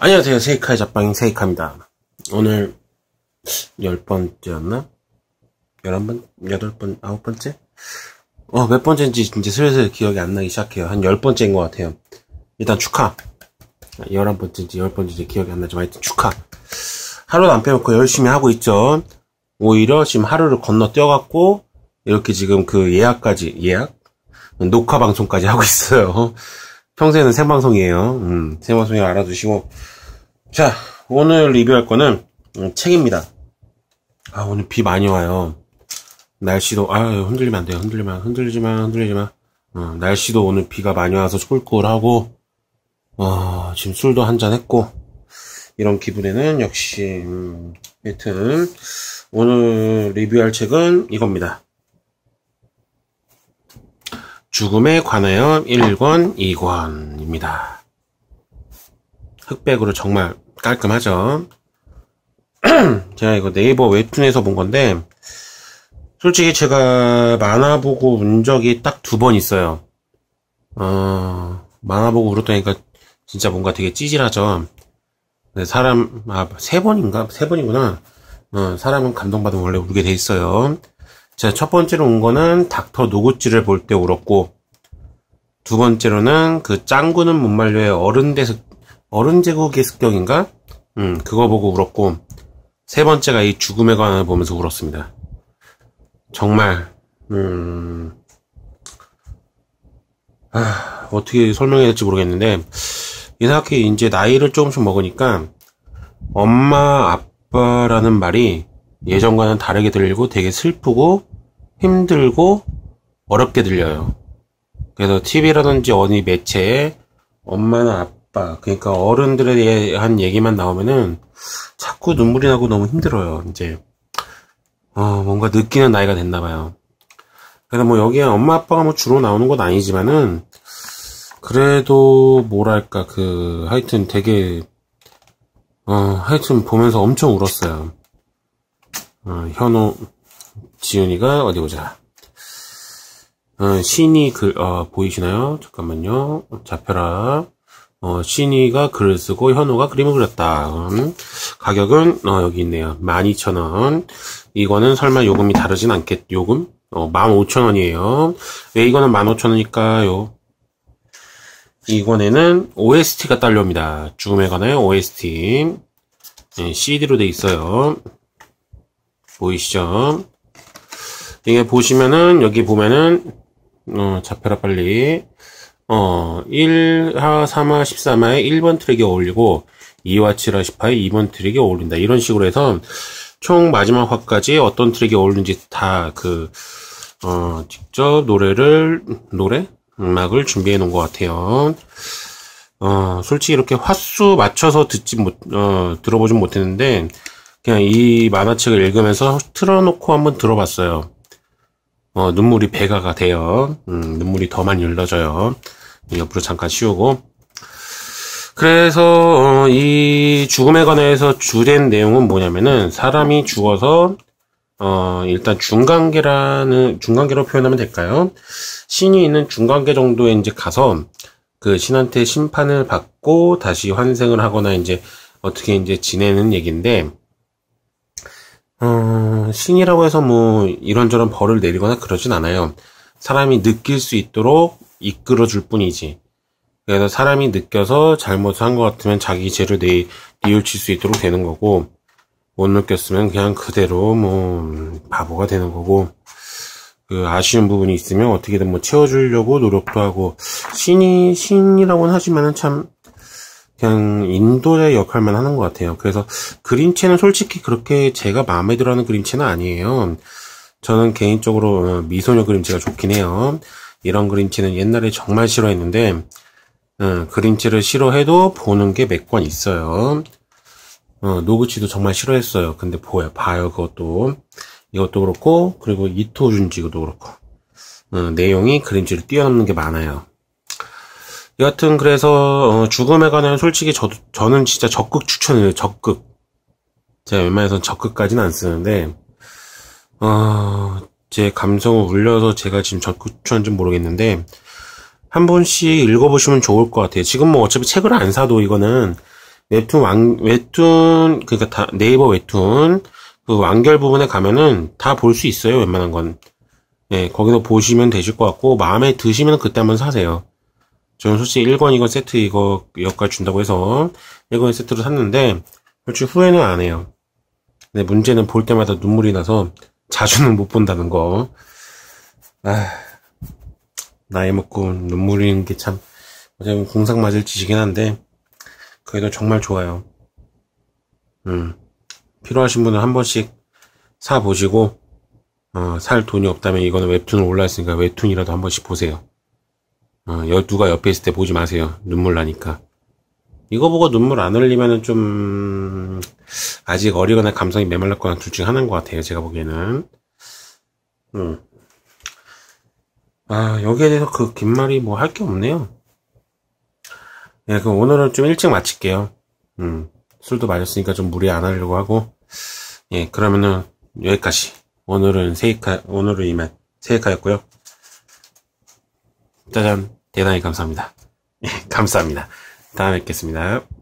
안녕하세요. 세이카의 잡방인 세이카입니다. 오늘 열 번째였나? 열한 번? 여덟 번? 아홉 번째? 어, 몇 번째인지 이제 슬슬 기억이 안 나기 시작해요. 한 열 번째인 것 같아요. 일단 축하. 열한 번째인지 열 번째인지 기억이 안 나지만 하여튼 축하. 하루도 안빼놓고 열심히 하고 있죠. 오히려 지금 하루를 건너 뛰어갔고 이렇게 지금 그 예약까지, 예약? 녹화 방송까지 하고 있어요. 평소에는 생방송이에요. 음, 생방송이 알아두시고. 자, 오늘 리뷰할 거는 음, 책입니다. 아, 오늘 비 많이 와요. 날씨도, 아 흔들리면 안 돼요. 흔들리면, 흔들리지만, 흔들리지만. 어, 날씨도 오늘 비가 많이 와서 콜콜하고, 어, 지금 술도 한잔 했고, 이런 기분에는 역시, 음, 하여튼, 오늘 리뷰할 책은 이겁니다. 죽음에 관하여 1권, 2권입니다. 흑백으로 정말 깔끔하죠? 제가 이거 네이버 웹툰에서 본 건데, 솔직히 제가 만화 보고 운 적이 딱 두 번 있어요. 어, 만화 보고 울었다니까 진짜 뭔가 되게 찌질하죠? 네, 사람, 아, 세 번인가? 세 번이구나. 어, 사람은 감동받으면 원래 울게 돼 있어요. 제가 첫 번째로 온 거는 닥터 노구찌를 볼 때 울었고, 두 번째로는 그 짱구는 못 말려의 어른 대습 어른 제국의 습격인가? 음, 그거 보고 울었고 세 번째가 이죽음에 관을 보면서 울었습니다. 정말 음. 아, 어떻게 설명해야 될지 모르겠는데 이상하게 이제 나이를 조금씩 먹으니까 엄마 아빠라는 말이 예전과는 다르게 들리고 되게 슬프고 힘들고 어렵게 들려요. 그래서 TV라든지 어디 매체에 엄마나 아빠, 그러니까 어른들에 대한 얘기만 나오면은 자꾸 눈물이 나고 너무 힘들어요. 이제 어, 뭔가 느끼는 나이가 됐나 봐요. 그래서 뭐 여기에 엄마 아빠가 뭐 주로 나오는 건 아니지만은 그래도 뭐랄까 그 하여튼 되게 어 하여튼 보면서 엄청 울었어요. 어, 현호 지윤이가 어디 보자. 어, 신이 글, 어, 보이시나요? 잠깐만요. 잡혀라. 어, 신이가 글을 쓰고 현우가 그림을 그렸다. 음, 가격은 어, 여기 있네요. 12,000원. 이거는 설마 요금이 다르진 않겠, 요금? 어, 15,000원이에요. 왜 예, 이거는 15,000원일까요? 이번에는 OST가 딸려옵니다. 죽음에 관한 OST. 네, CD로 돼 있어요. 보이시죠? 이게 보시면은, 여기 보면은, 어, 잡혀라 빨리. 어, 1화, 3화, 13화에 1번 트랙에 어울리고 2화, 7화, 10화에 2번 트랙에 어울린다. 이런 식으로 해서 총 마지막 화까지 어떤 트랙에 어울리는지 다 그, 어, 직접 노래를, 노래? 음악을 준비해 놓은 것 같아요. 어, 솔직히 이렇게 화수 맞춰서 듣지 못, 어, 들어보진 못했는데, 그냥 이 만화책을 읽으면서 틀어놓고 한번 들어봤어요. 어, 눈물이 배가가 돼요. 음, 눈물이 더 많이 흘러져요. 옆으로 잠깐 씌우고. 그래서 어, 이 죽음에 관해서 주된 내용은 뭐냐면은 사람이 죽어서 어, 일단 중간계라는 중간계로 표현하면 될까요? 신이 있는 중간계 정도에 이제 가서 그 신한테 심판을 받고 다시 환생을 하거나 이제 어떻게 이제 지내는 얘기인데 어, 신이라고 해서 뭐 이런저런 벌을 내리거나 그러진 않아요. 사람이 느낄 수 있도록 이끌어 줄 뿐이지. 그래서 사람이 느껴서 잘못을 한 것 같으면 자기 죄를 내, 뉘우칠 수 있도록 되는 거고, 못 느꼈으면 그냥 그대로 뭐, 바보가 되는 거고, 그 아쉬운 부분이 있으면 어떻게든 뭐 채워주려고 노력도 하고, 신이, 신이라고는 하지만은 참, 그냥 인도의 역할만 하는 것 같아요. 그래서 그림체는 솔직히 그렇게 제가 마음에 들어하는 그림체는 아니에요. 저는 개인적으로 어, 미소녀 그림체가 좋긴 해요. 이런 그림체는 옛날에 정말 싫어했는데 음, 어, 그림체를 싫어해도 보는 게 몇 권 있어요. 어, 노구치도 정말 싫어했어요. 근데 보여 봐요 그것도 이것도 그렇고 그리고 이토준지도 그렇고 어, 내용이 그림체를 뛰어넘는 게 많아요. 여하튼 그래서 어, 죽음에 관한 솔직히 저, 저는 진짜 적극 추천을 해요. 적극. 제가 웬만해선 적극까지는 안 쓰는데 어, 제 감성을 울려서 제가 지금 적극 추천인지 모르겠는데 한 번씩 읽어보시면 좋을 것 같아요. 지금 뭐 어차피 책을 안 사도 이거는 웹툰 왕, 웹툰 그러니까 다, 네이버 웹툰 그 완결 부분에 가면은 다 볼 수 있어요. 웬만한 건. 예, 거기서 보시면 되실 것 같고 마음에 드시면 그때 한번 사세요. 저는 솔직히 1권, 이건 세트 이거 여기까지 준다고 해서 1권 세트로 샀는데 솔직히 후회는 안 해요. 근데 문제는 볼 때마다 눈물이 나서 자주는 못 본다는 거. 아, 나이 먹고 눈물이는 게참 어차피 공상 맞을 짓이긴 한데 그래도 정말 좋아요. 음, 필요하신 분은 한 번씩 사 보시고 어, 살 돈이 없다면 이거는 웹툰으로 올라있으니까 웹툰이라도 한 번씩 보세요. 어, 누가 옆에 있을 때 보지 마세요. 눈물 나니까. 이거 보고 눈물 안 흘리면은 좀, 아직 어리거나 감성이 메말랐거나 둘 중 하나인 것 같아요. 제가 보기에는. 음. 아, 여기에 대해서 그 긴 말이 뭐 할 게 없네요. 네, 그럼 오늘은 좀 일찍 마칠게요. 음, 술도 마셨으니까 좀 무리 안 하려고 하고. 예, 그러면은 여기까지. 오늘은 세이카, 오늘은 이만 세이카였고요. 짜잔. 대단히 감사합니다. 예, 감사합니다. 다음에 뵙겠습니다.